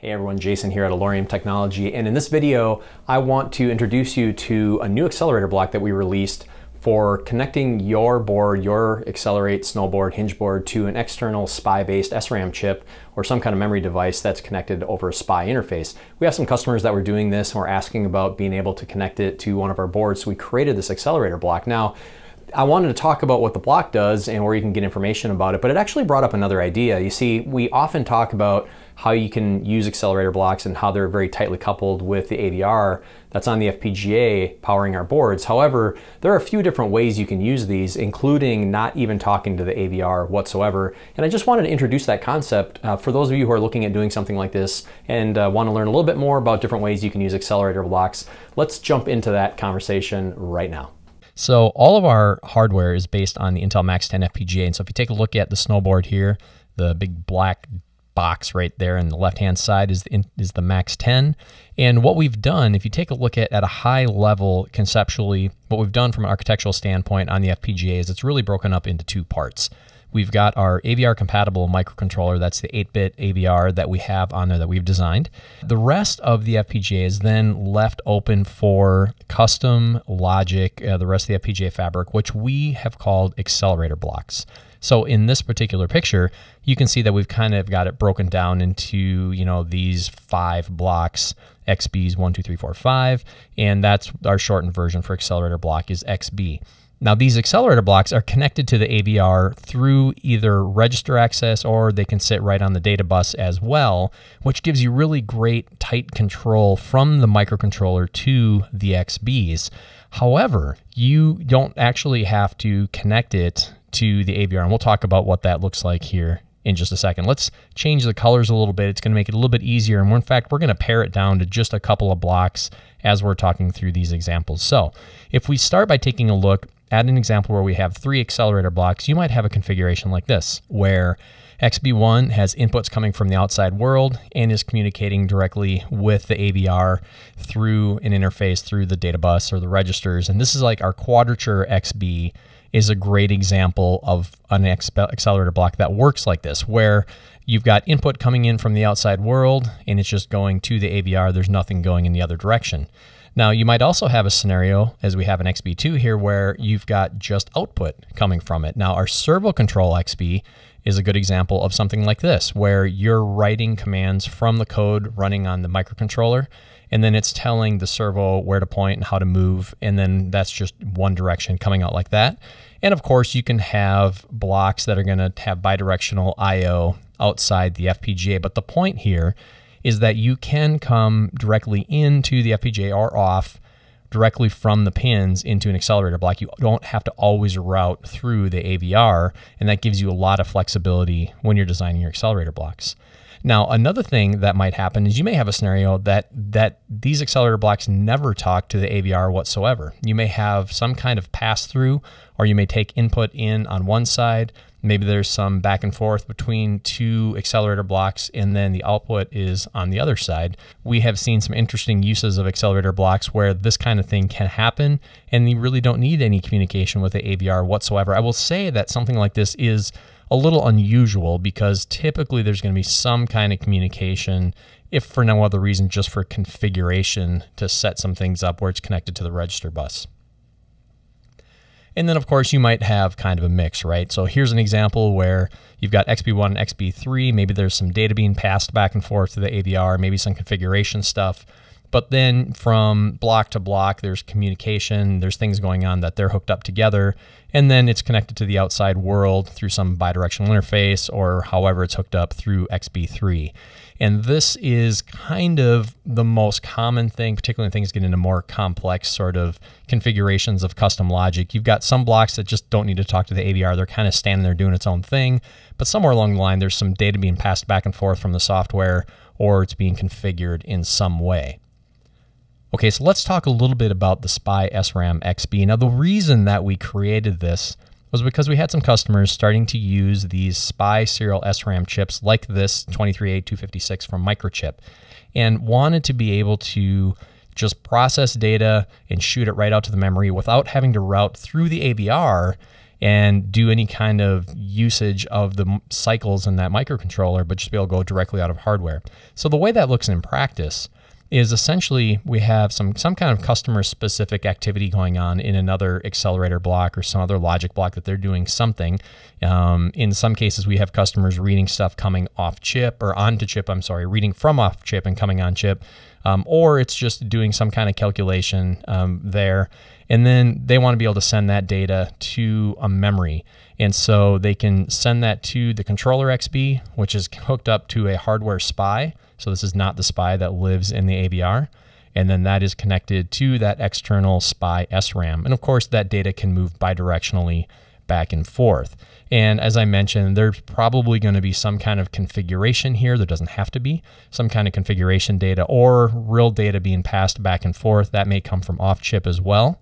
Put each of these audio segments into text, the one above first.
Hey everyone, Jason here at Alorium Technology, and in this video, I want to introduce you to a new accelerator block that we released for connecting your board, your Accelerate snowboard hinge board to an external SPI-based SRAM chip or some kind of memory device that's connected over a SPI interface. We have some customers that were doing this and were asking about being able to connect it to one of our boards, so we created this accelerator block. Now, I wanted to talk about what the block does and where you can get information about it, but it actually brought up another idea. You see, we often talk about how you can use accelerator blocks and how they're very tightly coupled with the ADR that's on the FPGA powering our boards. However, there are a few different ways you can use these, including not even talking to the AVR whatsoever. And I just wanted to introduce that concept uh, for those of you who are looking at doing something like this and uh, want to learn a little bit more about different ways you can use accelerator blocks. Let's jump into that conversation right now. So all of our hardware is based on the Intel Max 10 FPGA. And so if you take a look at the snowboard here, the big black box right there in the left-hand side is the, is the Max 10. And what we've done, if you take a look at at a high level conceptually, what we've done from an architectural standpoint on the FPGA is it's really broken up into two parts. We've got our AVR compatible microcontroller. That's the 8 bit AVR that we have on there that we've designed. The rest of the FPGA is then left open for custom logic, uh, the rest of the FPGA fabric, which we have called accelerator blocks. So in this particular picture, you can see that we've kind of got it broken down into, you know, these five blocks, XBs, one, two, three, four, five, and that's our shortened version for accelerator block is XB. Now, these accelerator blocks are connected to the AVR through either register access or they can sit right on the data bus as well, which gives you really great tight control from the microcontroller to the XBs. However, you don't actually have to connect it to the AVR, and we'll talk about what that looks like here in just a second. Let's change the colors a little bit. It's going to make it a little bit easier. And in fact, we're going to pare it down to just a couple of blocks as we're talking through these examples. So if we start by taking a look at an example where we have three accelerator blocks, you might have a configuration like this, where XB1 has inputs coming from the outside world and is communicating directly with the AVR through an interface through the data bus or the registers. And this is like our quadrature XB is a great example of an accelerator block that works like this, where you've got input coming in from the outside world and it's just going to the AVR. There's nothing going in the other direction. Now, you might also have a scenario, as we have an XB2 here, where you've got just output coming from it. Now, our servo control XB is a good example of something like this, where you're writing commands from the code running on the microcontroller, and then it's telling the servo where to point and how to move, and then that's just one direction coming out like that. And of course, you can have blocks that are going to have bidirectional I/O outside the FPGA. But the point here is that you can come directly into the FPGA or off directly from the pins into an accelerator block. You don't have to always route through the AVR, and that gives you a lot of flexibility when you're designing your accelerator blocks. Now, another thing that might happen is you may have a scenario that that these accelerator blocks never talk to the AVR whatsoever. You may have some kind of pass through, or you may take input in on one side, Maybe there's some back and forth between two accelerator blocks, and then the output is on the other side. We have seen some interesting uses of accelerator blocks where this kind of thing can happen, and you really don't need any communication with the AVR whatsoever. I will say that something like this is a little unusual because typically there's going to be some kind of communication, if for no other reason, just for configuration to set some things up where it's connected to the register bus. And then, of course, you might have kind of a mix, right? So here's an example where you've got XB1 and XB3. Maybe there's some data being passed back and forth to the AVR, maybe some configuration stuff. But then from block to block, there's communication, there's things going on that they're hooked up together, and then it's connected to the outside world through some bidirectional interface or however it's hooked up through XB3. And this is kind of the most common thing, particularly when things get into more complex sort of configurations of custom logic. You've got some blocks that just don't need to talk to the ABR. They're kind of standing there doing its own thing. But somewhere along the line, there's some data being passed back and forth from the software or it's being configured in some way. Okay, so let's talk a little bit about the SPI SRAM XB. Now, the reason that we created this was because we had some customers starting to use these SPI serial SRAM chips like this 23A256 from Microchip and wanted to be able to just process data and shoot it right out to the memory without having to route through the AVR and do any kind of usage of the cycles in that microcontroller, but just be able to go directly out of hardware. So the way that looks in practice is essentially we have some some kind of customer specific activity going on in another accelerator block or some other logic block that they're doing something. Um, in some cases, we have customers reading stuff coming off chip or onto chip. I'm sorry, reading from off chip and coming on chip, um, or it's just doing some kind of calculation um, there, and then they want to be able to send that data to a memory. And so they can send that to the controller XB, which is hooked up to a hardware spy so this is not the spy that lives in the AVR. And then that is connected to that external spy SRAM. And of course, that data can move bidirectionally back and forth. And as I mentioned, there's probably going to be some kind of configuration here. There doesn't have to be some kind of configuration data or real data being passed back and forth. That may come from off chip as well.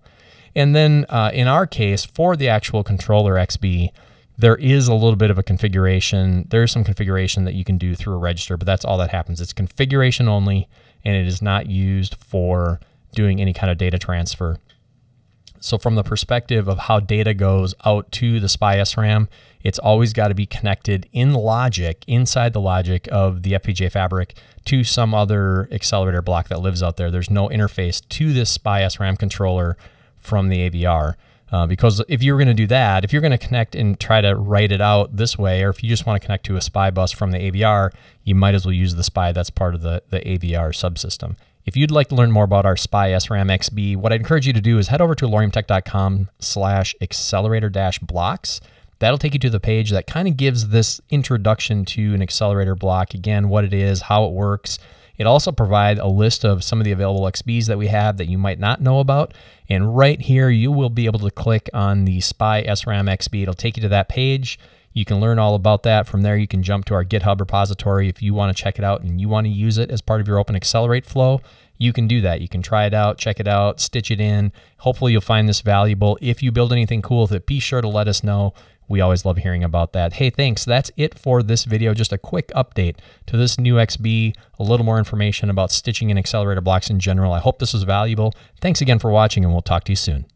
And then uh, in our case, for the actual controller XB, there is a little bit of a configuration. There is some configuration that you can do through a register, but that's all that happens. It's configuration only, and it is not used for doing any kind of data transfer. So from the perspective of how data goes out to the SPI SRAM, it's always got to be connected in logic, inside the logic of the FPGA fabric to some other accelerator block that lives out there. There's no interface to this SPI SRAM controller from the AVR. Uh, because if you're going to do that, if you're going to connect and try to write it out this way, or if you just want to connect to a SPI bus from the AVR, you might as well use the SPI that's part of the, the AVR subsystem. If you'd like to learn more about our SPI SRAM XB, what I'd encourage you to do is head over to loriumtech.com slash accelerator dash blocks. That'll take you to the page that kind of gives this introduction to an accelerator block, again, what it is, how it works, it also provides a list of some of the available XBs that we have that you might not know about. And right here, you will be able to click on the SPY SRAM XB. It'll take you to that page. You can learn all about that. From there, you can jump to our GitHub repository if you want to check it out and you want to use it as part of your Open Accelerate flow. You can do that. You can try it out, check it out, stitch it in. Hopefully, you'll find this valuable. If you build anything cool with it, be sure to let us know. We always love hearing about that. Hey, thanks. That's it for this video. Just a quick update to this new XB, a little more information about stitching and accelerator blocks in general. I hope this was valuable. Thanks again for watching, and we'll talk to you soon.